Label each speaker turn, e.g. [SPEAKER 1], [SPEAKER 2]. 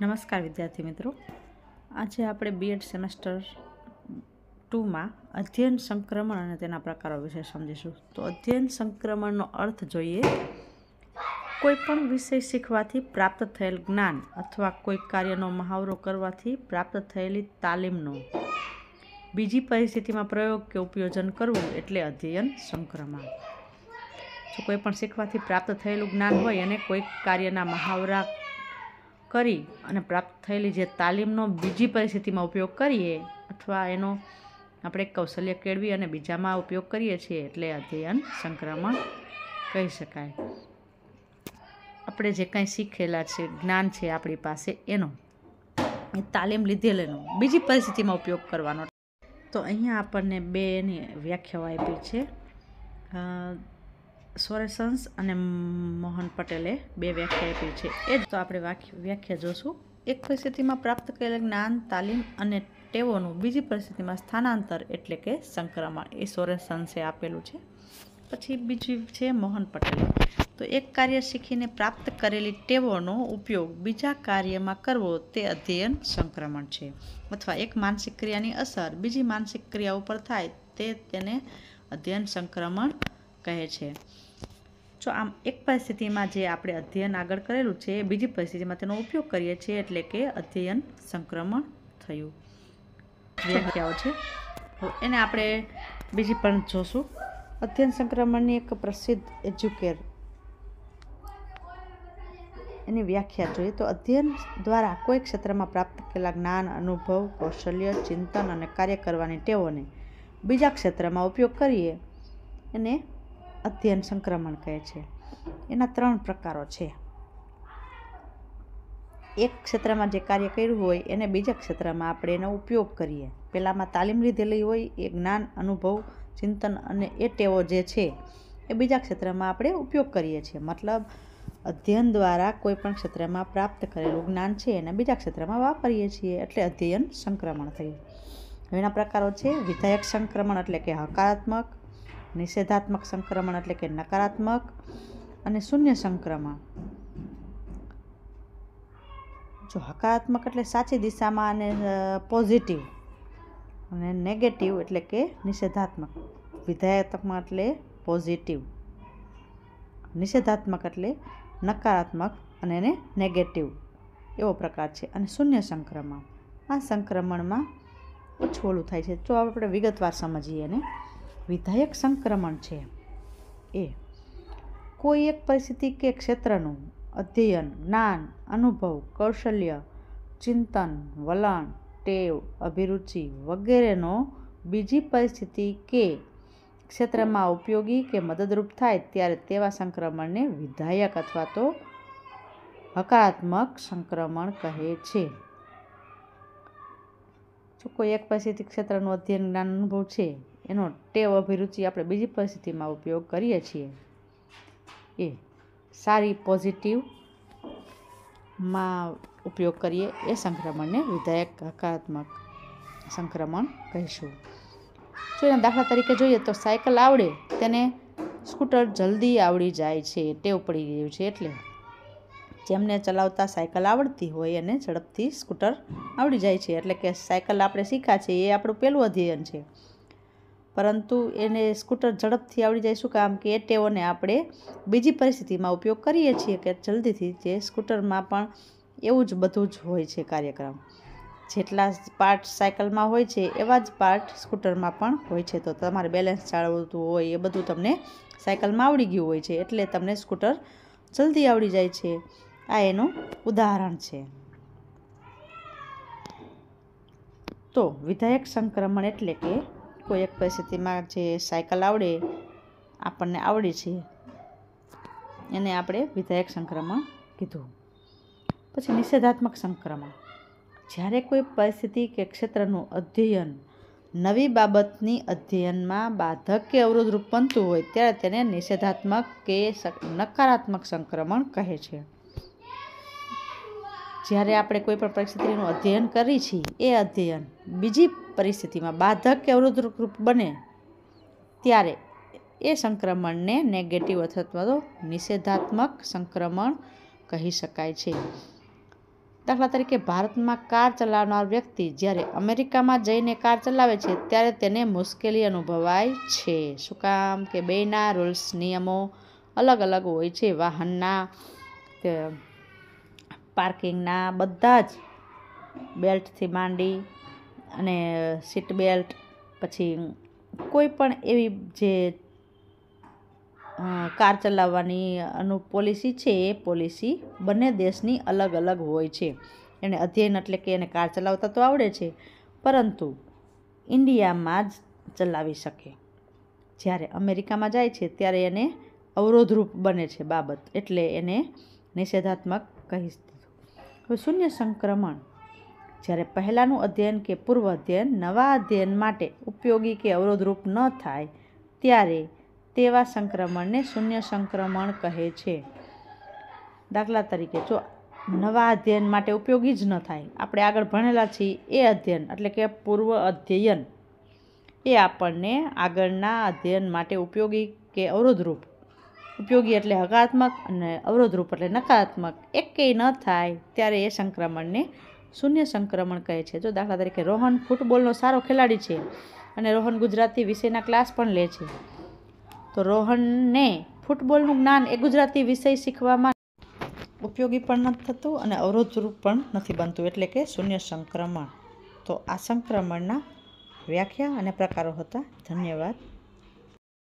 [SPEAKER 1] નમસ્કાર વિદ્યાર્થી મિત્રો આજે આપણે બીએડ સેમેસ્ટર ટુમાં અધ્યયન સંક્રમણ અને તેના પ્રકારો વિશે સમજીશું તો અધ્યયન સંક્રમણનો અર્થ જોઈએ કોઈપણ વિષય શીખવાથી પ્રાપ્ત થયેલ જ્ઞાન અથવા કોઈ કાર્યનો મહાવરો કરવાથી પ્રાપ્ત થયેલી તાલીમનો બીજી પરિસ્થિતિમાં પ્રયોગ કે ઉપયોજન કરવું એટલે અધ્યયન સંક્રમણ જો કોઈ પણ શીખવાથી પ્રાપ્ત થયેલું જ્ઞાન હોય અને કોઈક કાર્યના મહાવરા કરી અને પ્રાપ્ત થયેલી જે તાલીમનો બીજી પરિસ્થિતિમાં ઉપયોગ કરીએ અથવા એનો આપણે કૌશલ્ય કેળવી અને બીજામાં ઉપયોગ કરીએ છીએ એટલે અધ્યયન સંક્રમણ કહી શકાય આપણે જે કાંઈ શીખેલા છે જ્ઞાન છે આપણી પાસે એનો એ તાલીમ લીધેલેનો બીજી પરિસ્થિતિમાં ઉપયોગ કરવાનો તો અહીંયા આપણને બે એની વ્યાખ્યાઓ આપી છે સોરેસન્સ અને મોહન પટેલે બે વ્યાખ્યા આપી છે એ જ તો આપણે વ્યાખ્યા જોશું એક પરિસ્થિતિમાં પ્રાપ્ત કરેલ જ્ઞાન તાલીમ અને ટેવોનું બીજી પરિસ્થિતિમાં સ્થાનાંતર એટલે કે સંક્રમણ એ સોરેસન્સે આપેલું છે પછી બીજી છે મોહન પટેલ તો એક કાર્ય શીખીને પ્રાપ્ત કરેલી ટેવોનો ઉપયોગ બીજા કાર્યમાં કરવો તે અધ્યયન સંક્રમણ છે અથવા એક માનસિક ક્રિયાની અસર બીજી માનસિક ક્રિયા ઉપર થાય તે તેને અધ્યયન સંક્રમણ કહે છે જો આમ એક પરિસ્થિતિમાં જે આપણે અધ્યયન આગળ કરેલું છે બીજી પરિસ્થિતિમાં તેનો ઉપયોગ કરીએ છીએ એટલે કે અધ્યયન સંક્રમણ થયું વ્યાખ્યાઓ છે એને આપણે બીજી પણ જોશું અધ્યયન સંક્રમણની એક પ્રસિદ્ધ એજ્યુકેર એની વ્યાખ્યા જોઈએ તો અધ્યયન દ્વારા કોઈ ક્ષેત્રમાં પ્રાપ્ત કરેલા જ્ઞાન અનુભવ કૌશલ્ય ચિંતન અને કાર્ય કરવાની ટેવોને બીજા ક્ષેત્રમાં ઉપયોગ કરીએ એને અધ્યયન સંક્રમણ કહે છે એના ત્રણ પ્રકારો છે એક ક્ષેત્રમાં જે કાર્ય કર્યું હોય એને બીજા ક્ષેત્રમાં આપણે એનો ઉપયોગ કરીએ પહેલાંમાં તાલીમ લીધેલી હોય એ જ્ઞાન અનુભવ ચિંતન અને એ ટેવો જે છે એ બીજા ક્ષેત્રમાં આપણે ઉપયોગ કરીએ છીએ મતલબ અધ્યયન દ્વારા કોઈ પણ ક્ષેત્રમાં પ્રાપ્ત કરેલું જ્ઞાન છે એને બીજા ક્ષેત્રમાં વાપરીએ છીએ એટલે અધ્યયન સંક્રમણ થયું એના પ્રકારો છે વિધાયક સંક્રમણ એટલે કે હકારાત્મક નિષેધાત્મક સંક્રમણ એટલે કે નકારાત્મક અને શૂન્ય સંક્રમણ જો હકારાત્મક એટલે સાચી દિશામાં અને પોઝિટિવ અને નેગેટિવ એટલે કે નિષેધાત્મક વિધાયકમાં એટલે પોઝિટિવ નિષેધાત્મક એટલે નકારાત્મક અને એને નેગેટિવ એવો પ્રકાર છે અને શૂન્ય સંક્રમણ આ સંક્રમણમાં ઓછું ઓલું થાય છે જો આપણે વિગતવાર સમજીએ ને વિધાયક સંક્રમણ છે એ કોઈ એક પરિસ્થિતિ કે ક્ષેત્રનું અધ્યયન જ્ઞાન અનુભવ કૌશલ્ય ચિંતન વલણ ટેવ અભિરુચિ વગેરેનો બીજી પરિસ્થિતિ કે ક્ષેત્રમાં ઉપયોગી કે મદદરૂપ થાય ત્યારે તેવા સંક્રમણને વિધાયક અથવા તો હકારાત્મક સંક્રમણ કહે છે જો કોઈ એક પરિસ્થિતિ ક્ષેત્રનું અધ્યયન જ્ઞાન અનુભવ છે એનો ટેવ અભિરુચિ આપણે બીજી પરિસ્થિતિમાં ઉપયોગ કરીએ છીએ એ સારી પોઝિટિવ માં ઉપયોગ કરીએ એ સંક્રમણને વિધાયક હકારાત્મક સંક્રમણ કહીશું જો એના દાખલા તરીકે જોઈએ તો સાયકલ આવડે તેને સ્કૂટર જલ્દી આવડી જાય છે ટેવ પડી ગયું છે એટલે જેમને ચલાવતા સાયકલ આવડતી હોય એને ઝડપથી સ્કૂટર આવડી જાય છે એટલે કે સાયકલ આપણે શીખ્યા છે એ આપણું પહેલું અધ્યયન છે પરંતુ એને સ્કૂટર ઝડપથી આવડી જાય શું કામ કે એ ટેવોને આપણે બીજી પરિસ્થિતિમાં ઉપયોગ કરીએ છીએ કે જલ્દીથી જે સ્કૂટરમાં પણ એવું જ બધું જ હોય છે કાર્યક્રમ જેટલા પાર્ટ સાયકલમાં હોય છે એવા જ પાર્ટ સ્કૂટરમાં પણ હોય છે તો તમારે બેલેન્સ જાળવતું હોય એ બધું તમને સાયકલમાં આવડી ગયું હોય છે એટલે તમને સ્કૂટર જલ્દી આવડી જાય છે આ એનું ઉદાહરણ છે તો વિધાયક સંક્રમણ એટલે કે કોઈ એક પરિસ્થિતિમાં જે સાયકલ આવડે આપણને આવડે છે એને આપણે વિધાયક સંક્રમણ કીધું પછી નિષેધાત્મક સંક્રમણ જ્યારે કોઈ પરિસ્થિતિ કે ક્ષેત્રનું અધ્યયન નવી બાબતની અધ્યયનમાં બાધક કે રૂપ બનતું હોય ત્યારે તેને નિષેધાત્મક કે નકારાત્મક સંક્રમણ કહે છે જ્યારે આપણે કોઈ પણ પરિસ્થિતિનું અધ્યયન કરીએ છીએ એ અધ્યયન બીજી પરિસ્થિતિમાં બાધક કે અવરોધરૂપ બને ત્યારે એ સંક્રમણને નેગેટિવ અથવા તો નિષેધાત્મક સંક્રમણ કહી શકાય છે દાખલા તરીકે ભારતમાં કાર ચલાવનાર વ્યક્તિ જ્યારે અમેરિકામાં જઈને કાર ચલાવે છે ત્યારે તેને મુશ્કેલી અનુભવાય છે શું કામ કે બેના રૂલ્સ નિયમો અલગ અલગ હોય છે વાહનના પાર્કિંગના બધા જ બેલ્ટથી માંડી અને સીટ બેલ્ટ પછી કોઈ પણ એવી જે કાર ચલાવવાની અનુ પોલિસી છે એ પોલિસી બંને દેશની અલગ અલગ હોય છે એને અધ્યયન એટલે કે એને કાર ચલાવતા તો આવડે છે પરંતુ ઇન્ડિયામાં જ ચલાવી શકે જ્યારે અમેરિકામાં જાય છે ત્યારે એને અવરોધરૂપ બને છે બાબત એટલે એને નિષેધાત્મક કહી શૂન્ય સંક્રમણ જ્યારે પહેલાંનું અધ્યયન કે પૂર્વ અધ્યયન નવા અધ્યયન માટે ઉપયોગી કે અવરોધરૂપ ન થાય ત્યારે તેવા સંક્રમણને શૂન્ય સંક્રમણ કહે છે દાખલા તરીકે જો નવા અધ્યયન માટે ઉપયોગી જ ન થાય આપણે આગળ ભણેલા છીએ એ અધ્યયન એટલે કે પૂર્વ અધ્યયન એ આપણને આગળના અધ્યયન માટે ઉપયોગી કે અવરોધરૂપ ઉપયોગી એટલે હકારાત્મક અને અવરોધરૂપ એટલે નકારાત્મક એકેય ન થાય ત્યારે એ સંક્રમણને શૂન્ય સંક્રમણ કહે છે જો દાખલા તરીકે રોહન ફૂટબોલનો સારો ખેલાડી છે અને રોહન ગુજરાતી વિષયના ક્લાસ પણ લે છે તો રોહનને ફૂટબોલનું જ્ઞાન એ ગુજરાતી વિષય શીખવામાં ઉપયોગી પણ નથી થતું અને અવરોધરૂપ પણ નથી બનતું એટલે કે શૂન્ય સંક્રમણ તો આ સંક્રમણના વ્યાખ્યા અને પ્રકારો હતા ધન્યવાદ